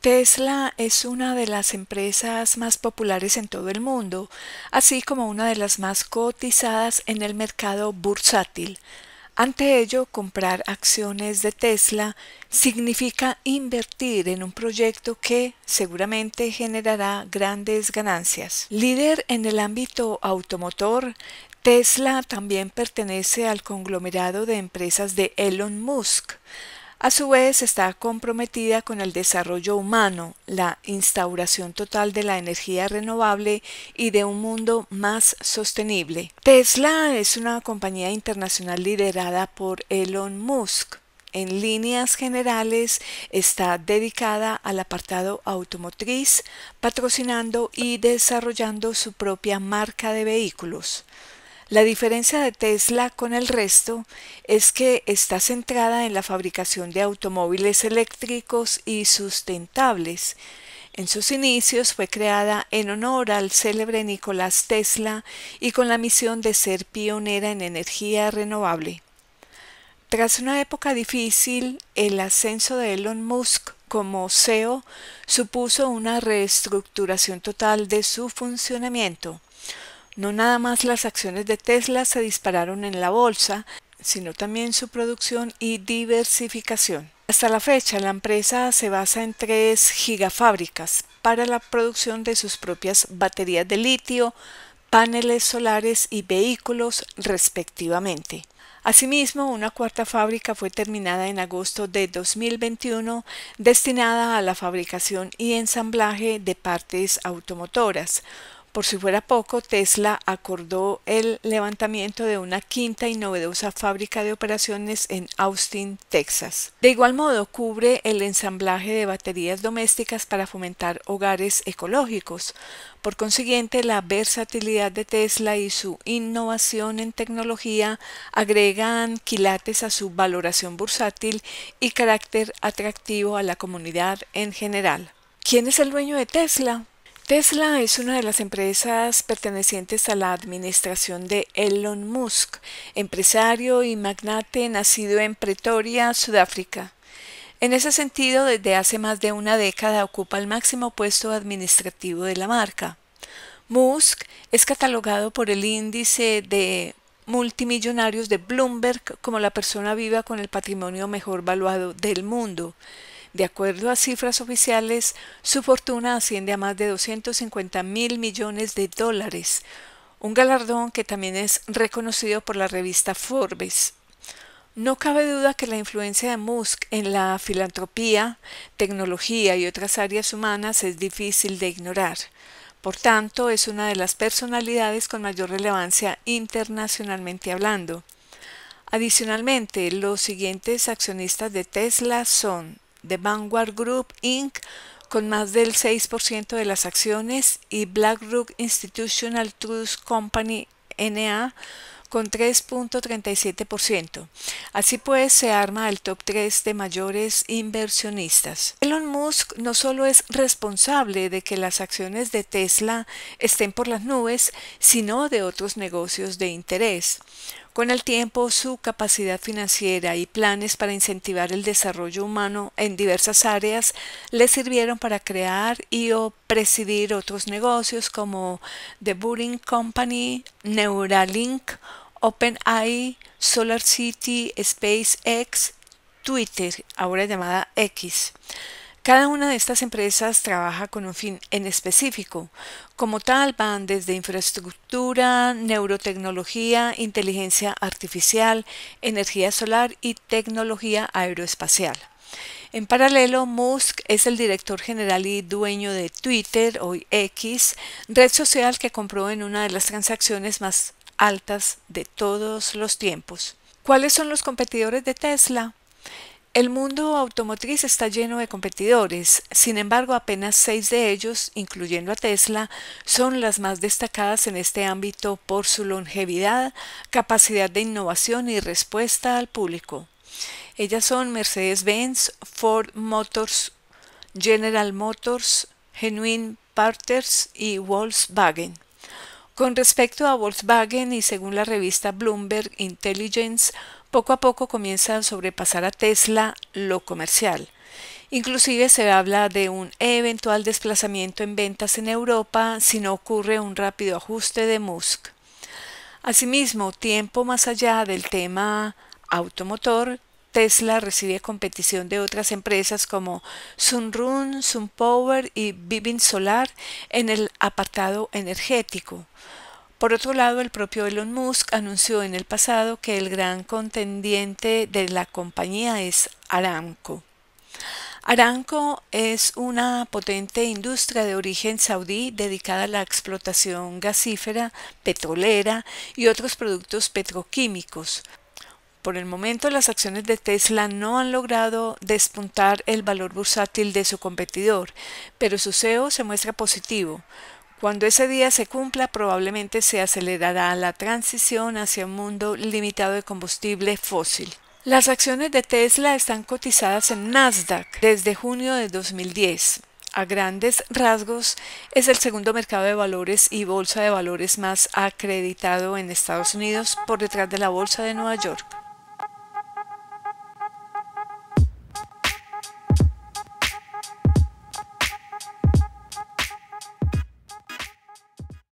Tesla es una de las empresas más populares en todo el mundo, así como una de las más cotizadas en el mercado bursátil. Ante ello, comprar acciones de Tesla significa invertir en un proyecto que seguramente generará grandes ganancias. Líder en el ámbito automotor, Tesla también pertenece al conglomerado de empresas de Elon Musk. A su vez, está comprometida con el desarrollo humano, la instauración total de la energía renovable y de un mundo más sostenible. Tesla es una compañía internacional liderada por Elon Musk. En líneas generales, está dedicada al apartado automotriz, patrocinando y desarrollando su propia marca de vehículos. La diferencia de Tesla con el resto es que está centrada en la fabricación de automóviles eléctricos y sustentables. En sus inicios fue creada en honor al célebre Nicolás Tesla y con la misión de ser pionera en energía renovable. Tras una época difícil, el ascenso de Elon Musk como CEO supuso una reestructuración total de su funcionamiento. No nada más las acciones de Tesla se dispararon en la bolsa, sino también su producción y diversificación. Hasta la fecha, la empresa se basa en tres gigafábricas para la producción de sus propias baterías de litio, paneles solares y vehículos respectivamente. Asimismo, una cuarta fábrica fue terminada en agosto de 2021 destinada a la fabricación y ensamblaje de partes automotoras, por si fuera poco, Tesla acordó el levantamiento de una quinta y novedosa fábrica de operaciones en Austin, Texas. De igual modo, cubre el ensamblaje de baterías domésticas para fomentar hogares ecológicos. Por consiguiente, la versatilidad de Tesla y su innovación en tecnología agregan quilates a su valoración bursátil y carácter atractivo a la comunidad en general. ¿Quién es el dueño de Tesla? Tesla es una de las empresas pertenecientes a la administración de Elon Musk, empresario y magnate nacido en Pretoria, Sudáfrica. En ese sentido, desde hace más de una década ocupa el máximo puesto administrativo de la marca. Musk es catalogado por el índice de multimillonarios de Bloomberg como la persona viva con el patrimonio mejor valuado del mundo. De acuerdo a cifras oficiales, su fortuna asciende a más de 250 mil millones de dólares, un galardón que también es reconocido por la revista Forbes. No cabe duda que la influencia de Musk en la filantropía, tecnología y otras áreas humanas es difícil de ignorar. Por tanto, es una de las personalidades con mayor relevancia internacionalmente hablando. Adicionalmente, los siguientes accionistas de Tesla son de Vanguard Group Inc., con más del 6% de las acciones, y BlackRock Institutional Trust Company NA, con 3.37%. Así pues, se arma el top 3 de mayores inversionistas. Elon Musk no solo es responsable de que las acciones de Tesla estén por las nubes, sino de otros negocios de interés. Con el tiempo, su capacidad financiera y planes para incentivar el desarrollo humano en diversas áreas le sirvieron para crear y presidir otros negocios como The Boring Company, Neuralink, OpenAI, SolarCity, SpaceX, Twitter, ahora llamada X. Cada una de estas empresas trabaja con un fin en específico. Como tal, van desde infraestructura, neurotecnología, inteligencia artificial, energía solar y tecnología aeroespacial. En paralelo, Musk es el director general y dueño de Twitter, hoy X, red social que compró en una de las transacciones más altas de todos los tiempos. ¿Cuáles son los competidores de Tesla? El mundo automotriz está lleno de competidores, sin embargo apenas seis de ellos, incluyendo a Tesla, son las más destacadas en este ámbito por su longevidad, capacidad de innovación y respuesta al público. Ellas son Mercedes-Benz, Ford Motors, General Motors, Genuine Partners y Volkswagen. Con respecto a Volkswagen y según la revista Bloomberg Intelligence, poco a poco comienza a sobrepasar a Tesla lo comercial. Inclusive se habla de un eventual desplazamiento en ventas en Europa si no ocurre un rápido ajuste de Musk. Asimismo, tiempo más allá del tema automotor, Tesla recibe competición de otras empresas como Sunrun, Sunpower y Vivint Solar en el apartado energético. Por otro lado, el propio Elon Musk anunció en el pasado que el gran contendiente de la compañía es Aramco. Aramco es una potente industria de origen saudí dedicada a la explotación gasífera, petrolera y otros productos petroquímicos. Por el momento las acciones de Tesla no han logrado despuntar el valor bursátil de su competidor, pero su CEO se muestra positivo cuando ese día se cumpla, probablemente se acelerará la transición hacia un mundo limitado de combustible fósil. Las acciones de Tesla están cotizadas en Nasdaq desde junio de 2010. A grandes rasgos, es el segundo mercado de valores y bolsa de valores más acreditado en Estados Unidos por detrás de la Bolsa de Nueva York.